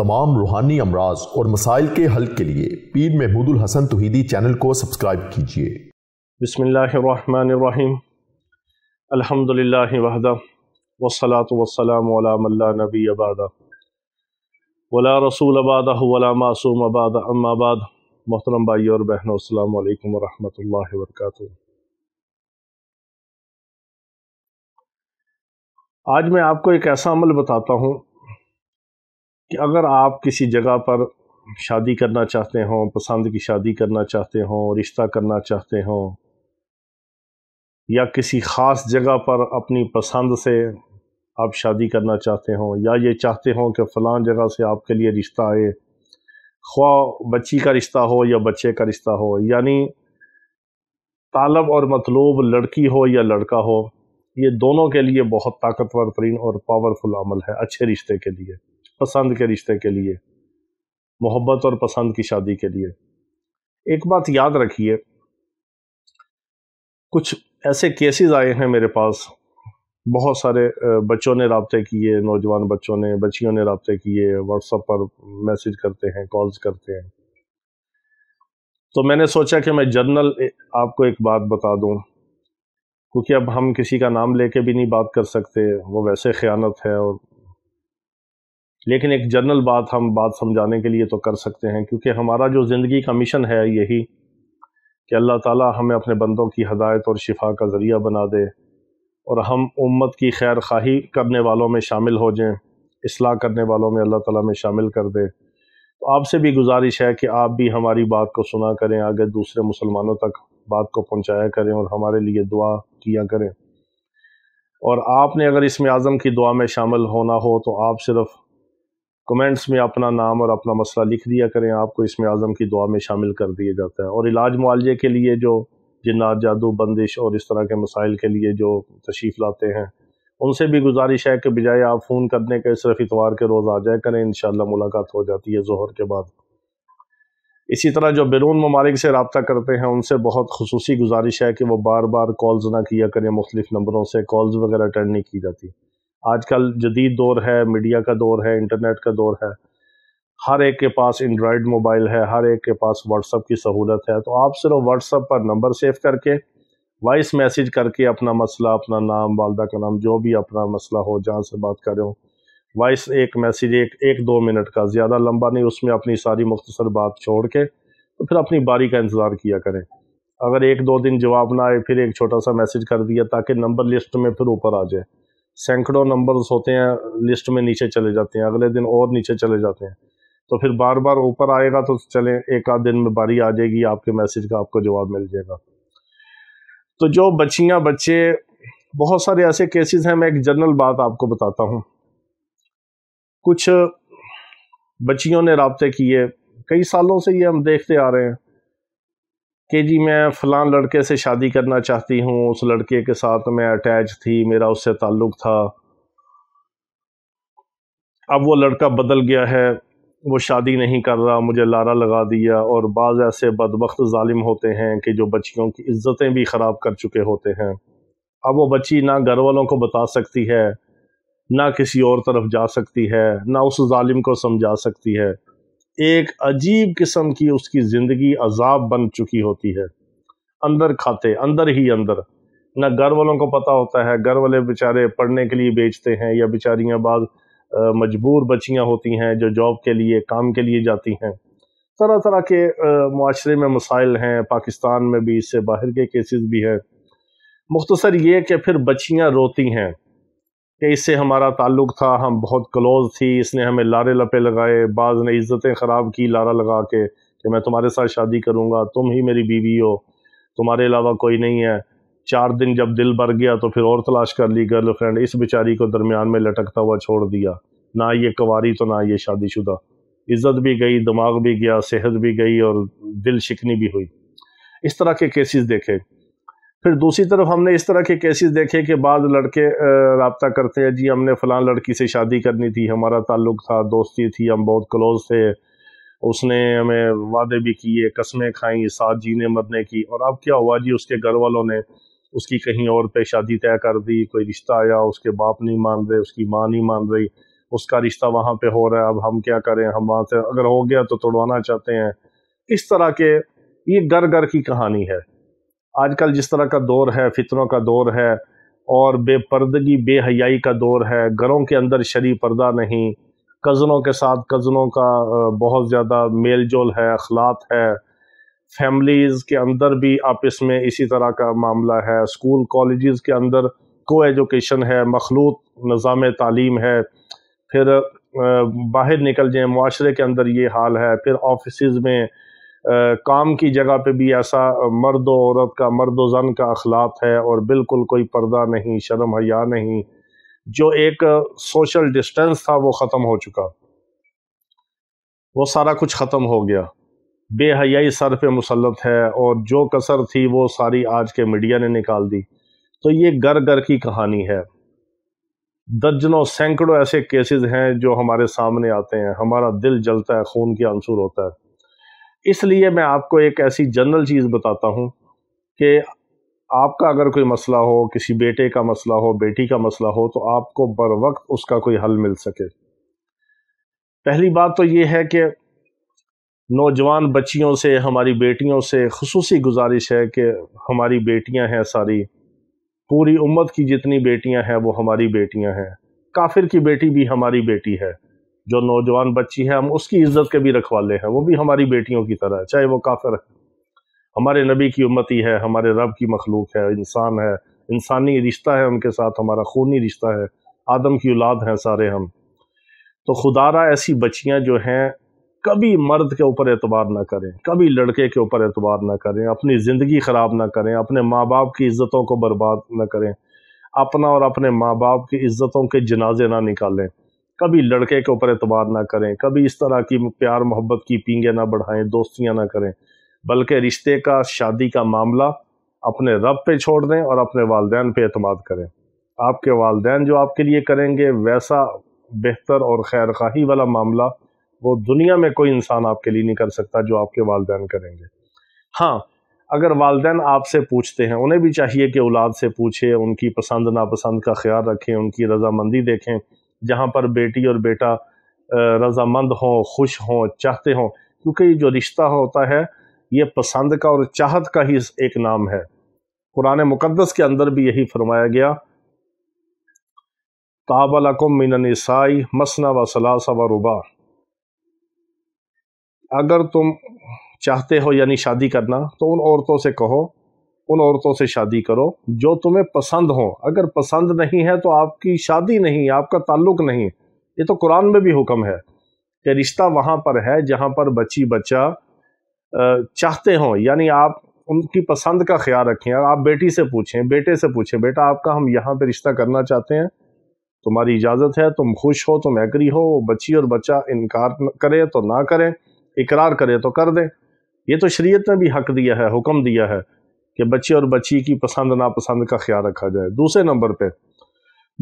तमाम रूहानी अमराज और मसाइल के हल के लिए पीर महमूदुल हसन तुहीदी चैनल को सब्सक्राइब कीजिए बसमीम अलहमदिल्ला वहदा वसलात वसलाम वला नबी अबादा वला रसूल अबादा वला मासूम अबादा अम्माबाद मोहतरम भाई और बहनों अल्लाम वरहमल वर्क आज मैं आपको एक ऐसा अमल बताता हूँ कि अगर आप किसी जगह पर शादी करना चाहते हों पसंद की शादी करना चाहते हों रिश्ता करना चाहते हों या किसी ख़ास जगह पर अपनी पसंद से आप शादी करना चाहते हों या ये चाहते हों कि फ़लाँ जगह से आपके लिए रिश्ता आए ख्वा बच्ची का रिश्ता हो या बच्चे का रिश्ता हो यानी तालब और मतलूब लड़की हो या लड़का हो ये दोनों के लिए बहुत ताकतवर तरीन और पावरफुल अमल है अच्छे रिश्ते के लिए पसंद के रिश्ते के लिए मोहब्बत और पसंद की शादी के लिए एक बात याद रखिए कुछ ऐसे केसेस आए हैं मेरे पास बहुत सारे बच्चों ने रबते किए नौजवान बच्चों ने बच्चियों ने रबते किए व्हाट्सअप पर मैसेज करते हैं कॉल्स करते हैं तो मैंने सोचा कि मैं जनरल आपको एक बात बता दूं क्योंकि अब हम किसी का नाम लेके भी नहीं बात कर सकते वो वैसे ख़यानत है और लेकिन एक जनरल बात हम बात समझाने के लिए तो कर सकते हैं क्योंकि हमारा जो ज़िंदगी का मिशन है यही कि अल्लाह ताला हमें अपने बंदों की हदायत और शिफा का ज़रिया बना दे और हम उम्मत की खैर खाही करने वालों में शामिल हो जाएं इसलाह करने वालों में अल्लाह ताला में शामिल कर दे तो आपसे भी गुजारिश है कि आप भी हमारी बात को सुना करें आगे दूसरे मुसलमानों तक बात को पहुँचाया करें और हमारे लिए दुआ किया करें और आपने अगर इसमें आज़म की दुआ में शामिल होना हो तो आप सिर्फ़ कमेंट्स में अपना नाम और अपना मसला लिख दिया करें आपको इसमें आज़म की दुआ में शामिल कर दिया जाता है और इलाज मुआलजे के लिए जो जिन्नात जादू बंदिश और इस तरह के मसाइल के लिए जो तशीफ़ लाते हैं उनसे भी गुजारिश है कि बजाय आप फ़ोन करने के सिर्फ इतवार के रोज़ आ जाए करें इन मुलाकात हो जाती है जहर के बाद इसी तरह जो बैरून ममालिक से रबता करते हैं उनसे बहुत खसूसी गुजारिश है कि वो बार बार कॉल्स ना किया करें मुख्तफ नंबरों से कॉल्स वगैरह अटेंड नहीं की जाती आजकल जदीद दौर है मीडिया का दौर है इंटरनेट का दौर है हर एक के पास एंड्रॉयड मोबाइल है हर एक के पास व्हाट्सअप की सहूलत है तो आप सिर्फ व्हाट्सअप पर नंबर सेव करके वॉइस मैसेज करके अपना मसला अपना नाम वालदा का नाम जो भी अपना मसला हो जहाँ से बात कर रहे हो वॉइस एक मैसेज एक एक दो मिनट का ज़्यादा लंबा नहीं उसमें अपनी सारी मुख्तसर बात छोड़ के तो फिर अपनी बारी का इंतज़ार किया करें अगर एक दो दिन जवाब ना आए फिर एक छोटा सा मैसेज कर दिया ताकि नंबर लिस्ट में फिर ऊपर आ जाए सैकड़ों नंबर्स होते हैं लिस्ट में नीचे चले जाते हैं अगले दिन और नीचे चले जाते हैं तो फिर बार बार ऊपर आएगा तो चले एक आध दिन में बारी आ जाएगी आपके मैसेज का आपको जवाब मिल जाएगा तो जो बच्चियाँ बच्चे बहुत सारे ऐसे केसेस हैं मैं एक जनरल बात आपको बताता हूँ कुछ बच्चियों ने रबते किए कई सालों से ये हम देखते आ रहे हैं कि जी मैं फ़लाँ लड़के से शादी करना चाहती हूँ उस लड़के के साथ मैं अटैच थी मेरा उससे ताल्लुक़ था अब वो लड़का बदल गया है वो शादी नहीं कर रहा मुझे लारा लगा दिया और बाज़ ऐसे बदबخت ालिम होते हैं कि जो बच्चियों की इज़्ज़तें भी ख़राब कर चुके होते हैं अब वो बच्ची ना घर वालों को बता सकती है ना किसी और तरफ जा सकती है ना उस ालिम को समझा सकती है एक अजीब किस्म की उसकी ज़िंदगी अजाब बन चुकी होती है अंदर खाते अंदर ही अंदर ना घर वालों को पता होता है घर वाले बेचारे पढ़ने के लिए बेचते हैं या बेचारियाँ बाद मजबूर बच्चियाँ होती हैं जो जॉब के लिए काम के लिए जाती हैं तरह तरह के माशरे में मसाइल हैं पाकिस्तान में भी इससे बाहर के केसेस भी हैं मुख्तसर ये कि फिर बच्चियाँ रोती हैं कि इससे हमारा ताल्लुक़ था हम बहुत क्लोज थी इसने हमें लारे लपे लगाए बाज़ ने इज़्ज़तें ख़राब की लारा लगा के कि मैं तुम्हारे साथ शादी करूँगा तुम ही मेरी बीवी हो तुम्हारे अलावा कोई नहीं है चार दिन जब दिल भर गया तो फिर और तलाश कर ली गर्लफ्रेंड इस बेचारी को दरमियान में लटकता हुआ छोड़ दिया ना ये कवारी तो ना ये शादीशुदा इज़्ज़त भी गई दिमाग भी गया सेहत भी गई और दिल शिकनी भी हुई इस तरह के केसेस देखे फिर दूसरी तरफ हमने इस तरह के केसेस देखे कि बाद लड़के रबता करते हैं जी हमने फ़लां लड़की से शादी करनी थी हमारा ताल्लुक था दोस्ती थी हम बहुत क्लोज थे उसने हमें वादे भी किए कस्में खाई साथ जीने मरने की और अब क्या हुआ जी उसके घर वालों ने उसकी कहीं और पे शादी तय कर दी कोई रिश्ता आया उसके बाप नहीं मान रहे उसकी माँ नहीं मान रही उसका रिश्ता वहाँ पे हो रहा है अब हम क्या करें हम वहाँ से अगर हो गया तो तोड़वाना चाहते हैं इस तरह के ये घर घर की कहानी है आजकल जिस तरह का दौर है फितरों का दौर है और बेपर्दगी बेहयाई का दौर है घरों के अंदर शरी पर्दा नहीं कज़नों के साथ कज़नों का बहुत ज़्यादा मेल जोल है अखलात है फैमिलीज़ के अंदर भी आपस में इसी तरह का मामला है स्कूल कॉलेज़ के अंदर को एजुकेशन है मखलूत निज़ाम तालीम है फिर बाहर निकल जाए माशरे के अंदर ये हाल है फिर ऑफिस में काम की जगह पे भी ऐसा मर्द औरत का मर्द जन का अखलाक है और बिल्कुल कोई पर्दा नहीं शर्म हया नहीं जो एक सोशल डिस्टेंस था वो ख़त्म हो चुका वो सारा कुछ ख़त्म हो गया बेहयाई सर पे मुसलत है और जो कसर थी वो सारी आज के मीडिया ने निकाल दी तो ये घर घर की कहानी है दर्जनों सैकड़ों ऐसे केसेस हैं जो हमारे सामने आते हैं हमारा दिल जलता है खून के आंसू होता है इसलिए मैं आपको एक ऐसी जनरल चीज़ बताता हूँ कि आपका अगर कोई मसला हो किसी बेटे का मसला हो बेटी का मसला हो तो आपको बर वक्त उसका कोई हल मिल सके पहली बात तो ये है कि नौजवान बच्चियों से हमारी बेटियों से खसूसी गुजारिश है कि हमारी बेटियां हैं सारी पूरी उम्मत की जितनी बेटियां हैं वो हमारी बेटियां हैं काफिर की बेटी भी हमारी बेटी है जो नौजवान बच्ची है हम उसकी इज्जत के भी रखवाले हैं वो भी हमारी बेटियों की तरह है चाहे वो काफिर है हमारे नबी की ही है हमारे रब की मखलूक है इंसान है इंसानी रिश्ता है उनके साथ हमारा खूनी रिश्ता है आदम की औलाद हैं सारे हम तो खुदारा ऐसी बच्चियाँ जो हैं कभी मर्द के ऊपर एतबार ना करें कभी लड़के के ऊपर एतबार ना करें अपनी ज़िंदगी ख़राब ना करें अपने माँ बाप की इज़्ज़तों को बर्बाद ना करें अपना और अपने माँ बाप की इज़्ज़तों के जनाजे ना निकालें कभी लड़के के ऊपर एतबार ना करें कभी इस तरह की प्यार मोहब्बत की पींगे ना बढ़ाएं दोस्तियां ना करें बल्कि रिश्ते का शादी का मामला अपने रब पे छोड़ दें और अपने वालदेन पे अतमाद करें आपके वालदेन जो आपके लिए करेंगे वैसा बेहतर और खैर खाही वाला मामला वो दुनिया में कोई इंसान आपके लिए नहीं कर सकता जो आपके वालदेन करेंगे हाँ अगर वालदेन आपसे पूछते हैं उन्हें भी चाहिए कि औलाद से पूछे उनकी पसंद नापसंद का ख्याल रखें उनकी रजामंदी देखें जहाँ पर बेटी और बेटा रजामंद हों खुश हों चाहते हों क्योंकि ये जो रिश्ता होता है ये पसंद का और चाहत का ही एक नाम है कुरान मुकदस के अंदर भी यही फरमाया गया ताबलकुम मिनसाई मसना व सलासा व रुबा अगर तुम चाहते हो यानी शादी करना तो उन औरतों से कहो उन औरतों से शादी करो जो तुम्हें पसंद हो अगर पसंद नहीं है तो आपकी शादी नहीं आपका ताल्लुक नहीं ये तो कुरान में भी हुक्म है कि रिश्ता वहाँ पर है जहाँ पर बच्ची बच्चा चाहते हों यानी आप उनकी पसंद का ख्याल रखें आप बेटी से पूछें बेटे से पूछें बेटा आपका हम यहाँ पर रिश्ता करना चाहते हैं तुम्हारी इजाज़त है तुम खुश हो तुम एग्री हो बच्ची और बच्चा इनकार करे तो ना करें इकरार करे तो कर दें ये तो शरीयत ने भी हक दिया है हुक्म दिया है कि बच्चे और बच्ची की पसंद नापसंद का ख्याल रखा जाए दूसरे नंबर पर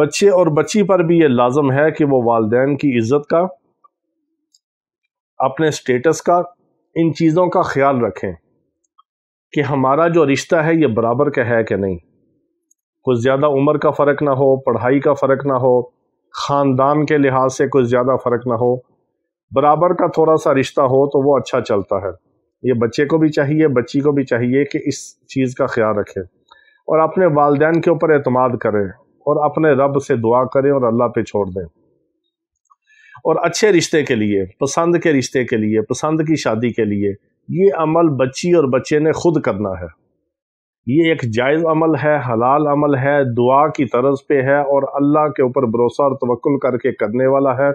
बच्चे और बच्ची पर भी ये लाजम है कि वो वालदेन की इज्जत का अपने स्टेटस का इन चीज़ों का ख्याल रखें कि हमारा जो रिश्ता है ये बराबर का है कि नहीं कुछ ज़्यादा उम्र का फ़र्क ना हो पढ़ाई का फ़र्क ना हो ख़ानदान के लिहाज से कुछ ज़्यादा फ़र्क ना हो बराबर का थोड़ा सा रिश्ता हो तो वो अच्छा चलता है ये बच्चे को भी चाहिए बच्ची को भी चाहिए कि इस चीज़ का ख्याल रखें और अपने वालदेन के ऊपर अतमाद करें और अपने रब से दुआ करें और अल्लाह पे छोड़ दें और अच्छे रिश्ते के लिए पसंद के रिश्ते के लिए पसंद की शादी के लिए ये अमल बच्ची और बच्चे ने खुद करना है ये एक जायज़ अमल है हलाल अमल है दुआ की तरज पे है और अल्लाह के ऊपर भरोसा और तवक्ल करके करने वाला है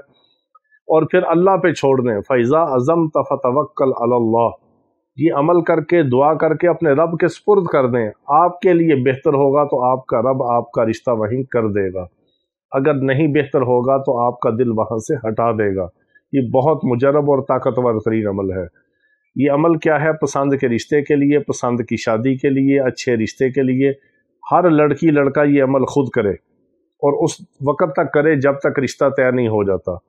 और फिर अल्लाह पे छोड़ दें फ़ैज़ा अज़म तवक्ल अल्लाह ये अमल करके दुआ करके अपने रब के सुपुर्द कर दें आपके लिए बेहतर होगा तो आपका रब आपका रिश्ता वहीं कर देगा अगर नहीं बेहतर होगा तो आपका दिल वहाँ से हटा देगा ये बहुत मुजरब और ताकतवर तरीन अमल है ये अमल क्या है पसंद के रिश्ते के लिए पसंद की शादी के लिए अच्छे रिश्ते के लिए हर लड़की लड़का ये अमल खुद करे और उस वक़्त तक करे जब तक रिश्ता तय नहीं हो जाता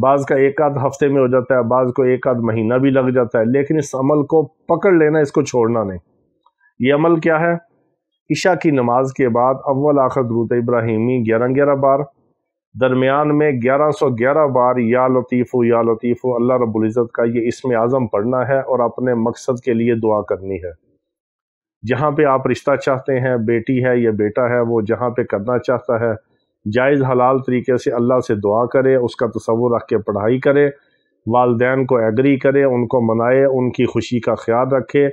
बाज़ का एक आध हफ्ते में हो जाता है बाज़ को एक आध महीना भी लग जाता है लेकिन इस अमल को पकड़ लेना इसको छोड़ना नहीं ये अमल क्या है ईशा की नमाज के बाद अव्वल आखिर दरूद इब्राहिमी ग्यारह ग्यारह बार दरमियान में ग्यारह सौ ग्यारह बार या लतीफ़ो या लतीफ़ो अल्लाह रबुल्ज़त का ये इसमें आज़म पढ़ना है और अपने मकसद के लिए दुआ करनी है जहाँ पे आप रिश्ता चाहते हैं बेटी है या बेटा है वो जहाँ पे करना चाहता है जायज़ हलाल तरीके से अल्लाह से दुआ करे उसका तस्वुर रख के पढ़ाई करे वालदेन को एग्री करे उनको मनाए उनकी खुशी का ख्याल रखे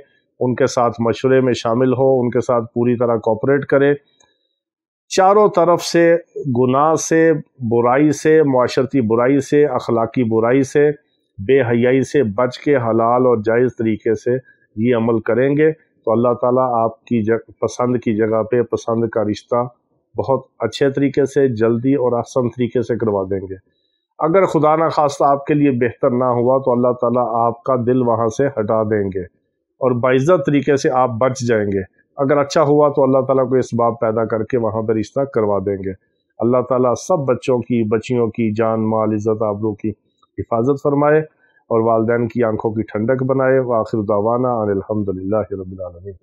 उनके साथ मशवरे में शामिल हो उनके साथ पूरी तरह कोऑपरेट करे चारों तरफ से गुनाह से बुराई से माशरती बुराई से अखलाकी बुराई से बेहयाई से बच के हलाल और जायज़ तरीके से ये अमल करेंगे तो अल्लाह ताला आपकी जग पसंद की जगह पे पसंद का रिश्ता बहुत अच्छे तरीके से जल्दी और आसान तरीके से करवा देंगे अगर खुदा ना खास्ता आपके लिए बेहतर ना हुआ तो अल्लाह ताला आपका दिल वहाँ से हटा देंगे और बाइज़्ज़त तरीके से आप बच जाएंगे अगर अच्छा हुआ तो अल्लाह ताला को इस बात पैदा करके वहाँ पर रिश्ता करवा देंगे अल्लाह ताला सब बच्चों की बच्चियों की जान माल इज़्ज़त आबरू की हिफाजत फरमाए और वालदेन की आंखों की ठंडक बनाए व आखिर दावाना अलहमदिल्ला